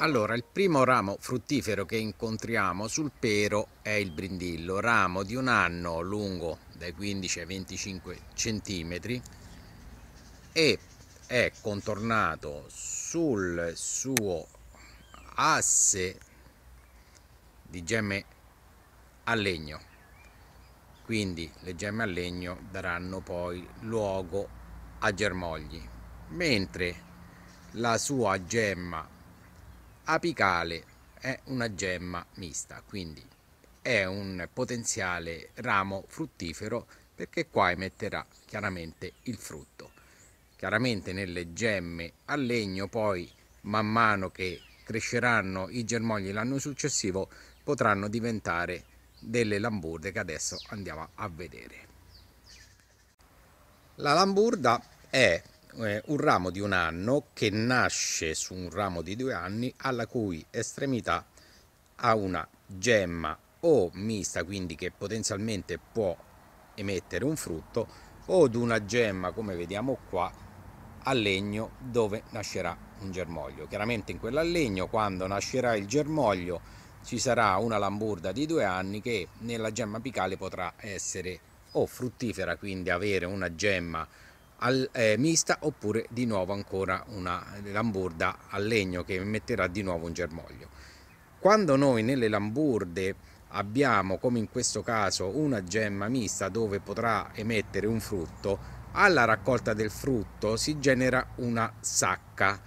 Allora, il primo ramo fruttifero che incontriamo sul pero è il brindillo, ramo di un anno lungo dai 15 ai 25 cm e è contornato sul suo asse di gemme a legno. Quindi le gemme a legno daranno poi luogo a germogli, mentre la sua gemma apicale è una gemma mista, quindi è un potenziale ramo fruttifero perché qua emetterà chiaramente il frutto. Chiaramente nelle gemme a legno poi man mano che cresceranno i germogli l'anno successivo potranno diventare delle lamburde che adesso andiamo a vedere. La lamburda è eh, un ramo di un anno che nasce su un ramo di due anni alla cui estremità ha una gemma o mista, quindi che potenzialmente può emettere un frutto, o di una gemma come vediamo qua a legno dove nascerà un germoglio. Chiaramente in quella a legno quando nascerà il germoglio ci sarà una lamburda di due anni che nella gemma apicale potrà essere o fruttifera, quindi avere una gemma al, eh, mista oppure di nuovo ancora una lamburda a legno che metterà di nuovo un germoglio. Quando noi nelle lamburde abbiamo come in questo caso una gemma mista dove potrà emettere un frutto, alla raccolta del frutto si genera una sacca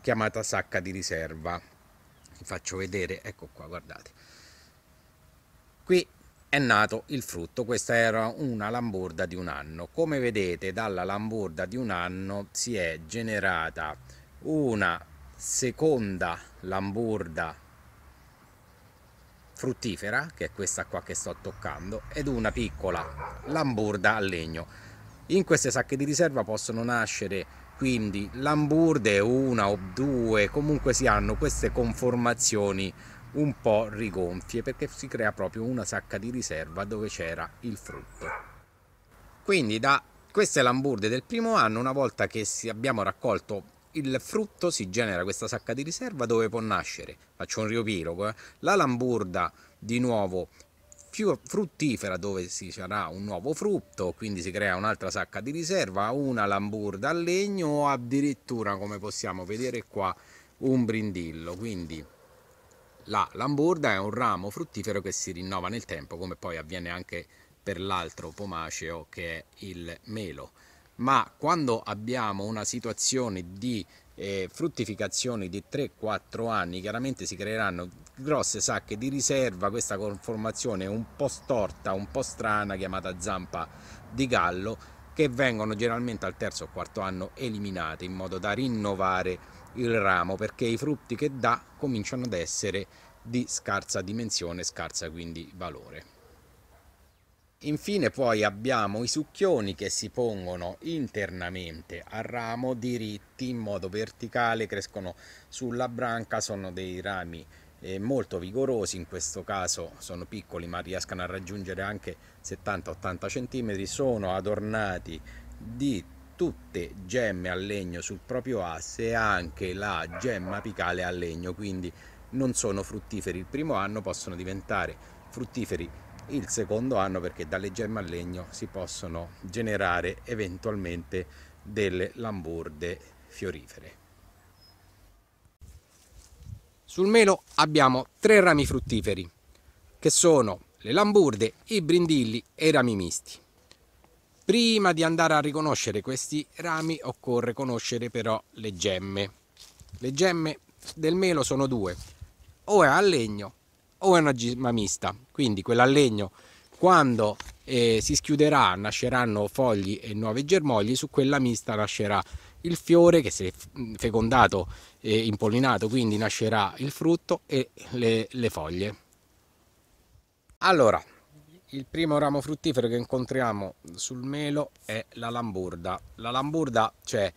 chiamata sacca di riserva. Vi faccio vedere, ecco qua, guardate. Qui è nato il frutto, questa era una lamborda di un anno. Come vedete dalla lamborda di un anno si è generata una seconda lamborda fruttifera, che è questa qua che sto toccando, ed una piccola lamborda a legno. In queste sacche di riserva possono nascere quindi lamburde una o due, comunque si hanno queste conformazioni un po' rigonfie perché si crea proprio una sacca di riserva dove c'era il frutto. Quindi da queste l'amburde del primo anno, una volta che abbiamo raccolto il frutto si genera questa sacca di riserva dove può nascere, faccio un riopilogo, eh? la lamburda di nuovo fruttifera dove si sarà un nuovo frutto, quindi si crea un'altra sacca di riserva, una lamburda a legno o addirittura come possiamo vedere qua un brindillo, quindi la lamburda è un ramo fruttifero che si rinnova nel tempo, come poi avviene anche per l'altro pomaceo che è il melo. Ma quando abbiamo una situazione di eh, fruttificazione di 3-4 anni, chiaramente si creeranno grosse sacche di riserva, questa conformazione un po' storta, un po' strana, chiamata zampa di gallo, che vengono generalmente al terzo o quarto anno eliminate in modo da rinnovare il ramo perché i frutti che dà cominciano ad essere di scarsa dimensione, scarsa quindi valore. Infine poi abbiamo i succhioni che si pongono internamente al ramo diritti in modo verticale, crescono sulla branca, sono dei rami eh, molto vigorosi, in questo caso sono piccoli ma riescono a raggiungere anche 70-80 cm, sono adornati di tutte gemme a legno sul proprio asse e anche la gemma apicale a legno, quindi non sono fruttiferi il primo anno, possono diventare fruttiferi il secondo anno perché dalle gemme a legno si possono generare eventualmente delle lamburde fiorifere. Sul melo abbiamo tre rami fruttiferi che sono le lamburde, i brindilli e i rami misti. Prima di andare a riconoscere questi rami occorre conoscere però le gemme. Le gemme del melo sono due, o è a legno o è una gemma mista, quindi quella a legno quando eh, si schiuderà nasceranno fogli e nuovi germogli, su quella mista nascerà il fiore che se fecondato e eh, impollinato quindi nascerà il frutto e le, le foglie. Allora, il primo ramo fruttifero che incontriamo sul melo è la lamburda. La lamburda cioè,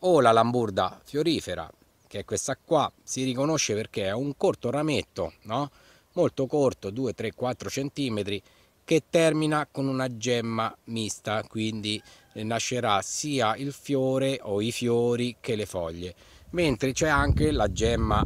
o la lamburda fiorifera, che è questa qua, si riconosce perché è un corto rametto, no? molto corto, 2, 3, 4 cm, che termina con una gemma mista, quindi nascerà sia il fiore o i fiori che le foglie. Mentre c'è anche la gemma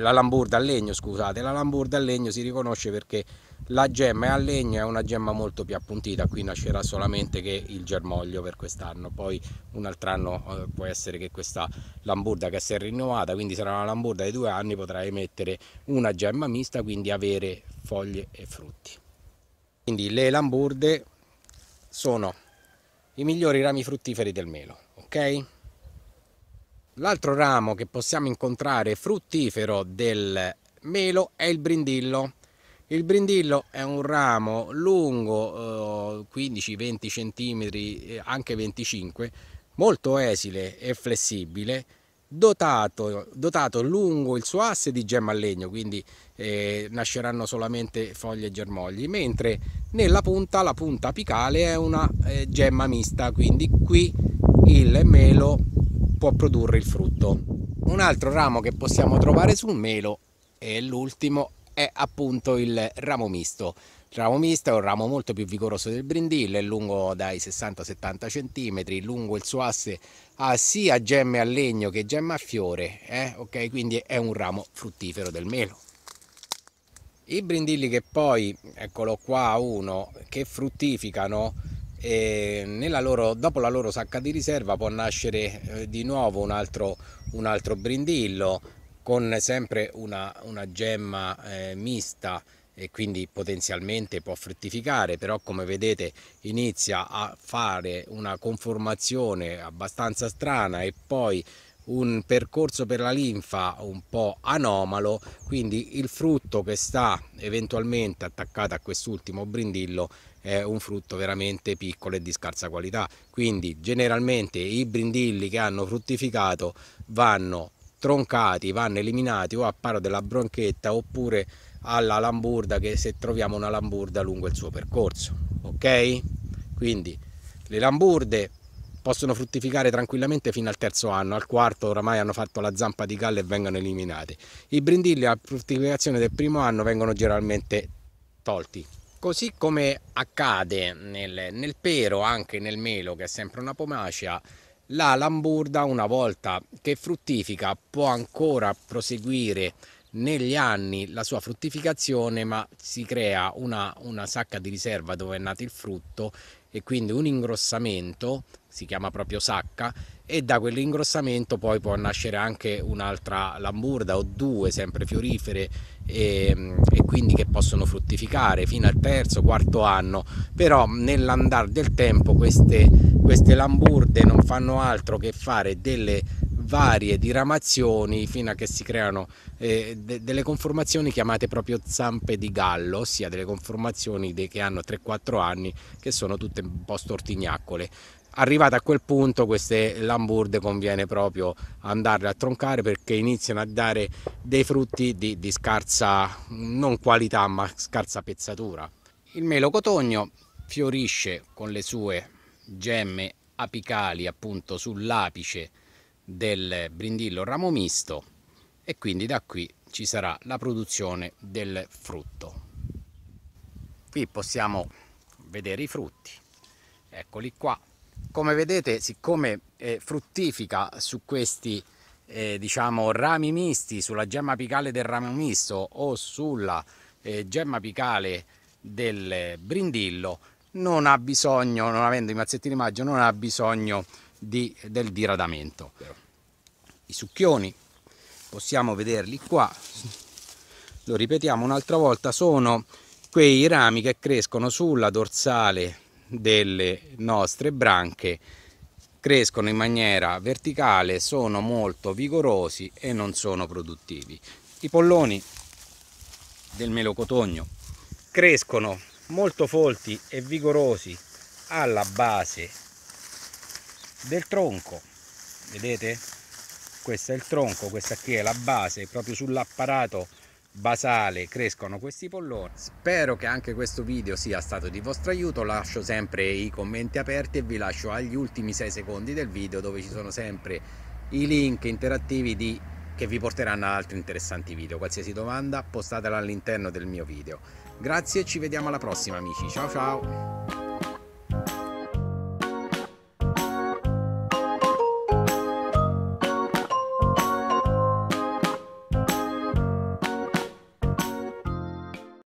la lamburda a legno, scusate, la lamburda a legno si riconosce perché la gemma è a legno, è una gemma molto più appuntita, qui nascerà solamente che il germoglio per quest'anno, poi un altro anno eh, può essere che questa lamburda che si è rinnovata, quindi sarà una lamburda di due anni, potrà emettere una gemma mista, quindi avere foglie e frutti. Quindi le lamburde sono i migliori rami fruttiferi del melo, ok? L'altro ramo che possiamo incontrare fruttifero del melo è il brindillo. Il brindillo è un ramo lungo 15-20 eh, cm, eh, anche 25, molto esile e flessibile, dotato, dotato, lungo il suo asse di gemma a legno, quindi eh, nasceranno solamente foglie e germogli, mentre nella punta, la punta apicale è una eh, gemma mista, quindi qui il melo può produrre il frutto. Un altro ramo che possiamo trovare sul melo e l'ultimo è appunto il ramo misto. Il ramo misto è un ramo molto più vigoroso del brindillo, è lungo dai 60-70 cm, lungo il suo asse ha sia gemme a legno che gemme a fiore, eh? okay, quindi è un ramo fruttifero del melo. I brindilli che poi, eccolo qua uno, che fruttificano loro, dopo la loro sacca di riserva può nascere eh, di nuovo un altro, un altro, brindillo con sempre una, una gemma eh, mista e quindi potenzialmente può fruttificare, però come vedete inizia a fare una conformazione abbastanza strana e poi un percorso per la linfa un po' anomalo, quindi il frutto che sta eventualmente attaccato a quest'ultimo brindillo è un frutto veramente piccolo e di scarsa qualità. Quindi generalmente i brindilli che hanno fruttificato vanno troncati, vanno eliminati o a paro della bronchetta oppure alla lamburda che se troviamo una lamburda lungo il suo percorso. Ok? Quindi le lamburde possono fruttificare tranquillamente fino al terzo anno, al quarto oramai hanno fatto la zampa di galle e vengono eliminate. I brindilli a fruttificazione del primo anno vengono generalmente tolti, Così come accade nel, nel pero, anche nel melo, che è sempre una pomacea, la lamburda una volta che fruttifica può ancora proseguire negli anni la sua fruttificazione, ma si crea una, una sacca di riserva dove è nato il frutto e quindi un ingrossamento, si chiama proprio sacca, e da quell'ingrossamento poi può nascere anche un'altra lamburda o due sempre fiorifere e, ehm, e, quindi che possono fruttificare fino al terzo, quarto anno, però nell'andare del tempo queste, queste lamburde non fanno altro che fare delle varie diramazioni fino a che si creano eh, de- delle conformazioni chiamate proprio zampe di gallo, ossia delle conformazioni de- che hanno 3-4 anni che sono tutte un po' stortignacole. Arrivate a quel punto queste lamburde conviene proprio andarle a troncare perché iniziano a dare dei frutti di, di scarsa, non qualità ma scarsa pezzatura. Il melo cotogno fiorisce con le sue gemme apicali appunto sull'apice del brindillo ramo misto e quindi da qui ci sarà la produzione del frutto. Qui possiamo vedere i frutti, eccoli qua. Come vedete, siccome eh, fruttifica su questi eh, diciamo, rami misti, sulla gemma apicale del ramo misto o sulla eh, gemma apicale del brindillo, non ha bisogno, non avendo i mazzettini di maggio, non ha bisogno di, del diradamento. I succhioni, possiamo vederli qua, lo ripetiamo un'altra volta, sono quei rami che crescono sulla dorsale delle nostre branche crescono in maniera verticale, sono molto vigorosi e non sono produttivi. I polloni del melocotogno crescono molto folti e vigorosi alla base del tronco vedete questo è il tronco questa qui è la base proprio sull'apparato basale crescono questi polloni spero che anche questo video sia stato di vostro aiuto lascio sempre i commenti aperti e vi lascio agli ultimi 6 secondi del video dove ci sono sempre i link interattivi di, che vi porteranno ad altri interessanti video qualsiasi domanda postatela all'interno del mio video grazie e ci vediamo alla prossima amici ciao ciao